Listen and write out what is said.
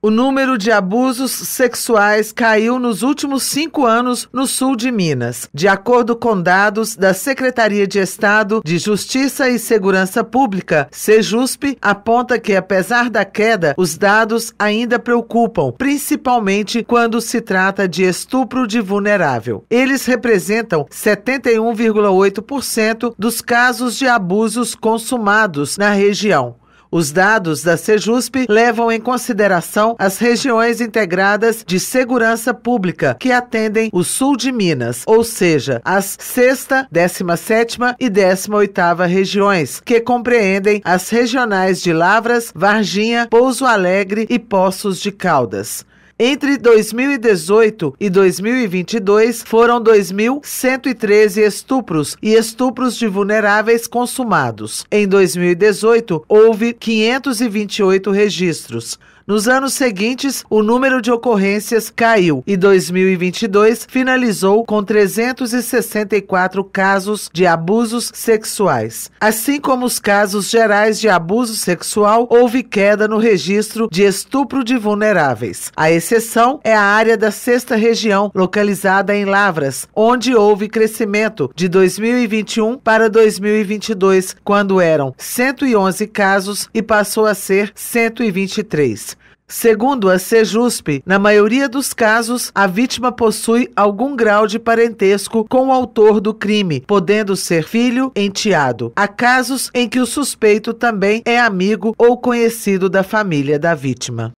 O número de abusos sexuais caiu nos últimos cinco anos no sul de Minas, de acordo com dados da Secretaria de Estado de Justiça e Segurança Pública, (Sejusp) aponta que, apesar da queda, os dados ainda preocupam, principalmente quando se trata de estupro de vulnerável. Eles representam 71,8% dos casos de abusos consumados na região. Os dados da Sejusp levam em consideração as regiões integradas de segurança pública que atendem o sul de Minas, ou seja, as sexta, décima sétima e décima oitava regiões, que compreendem as regionais de Lavras, Varginha, Pouso Alegre e Poços de Caldas. Entre 2018 e 2022, foram 2.113 estupros e estupros de vulneráveis consumados. Em 2018, houve 528 registros. Nos anos seguintes, o número de ocorrências caiu e 2022 finalizou com 364 casos de abusos sexuais. Assim como os casos gerais de abuso sexual, houve queda no registro de estupro de vulneráveis. A exceção é a área da sexta região, localizada em Lavras, onde houve crescimento de 2021 para 2022, quando eram 111 casos e passou a ser 123. Segundo a Sejusp, na maioria dos casos, a vítima possui algum grau de parentesco com o autor do crime, podendo ser filho, enteado. Há casos em que o suspeito também é amigo ou conhecido da família da vítima.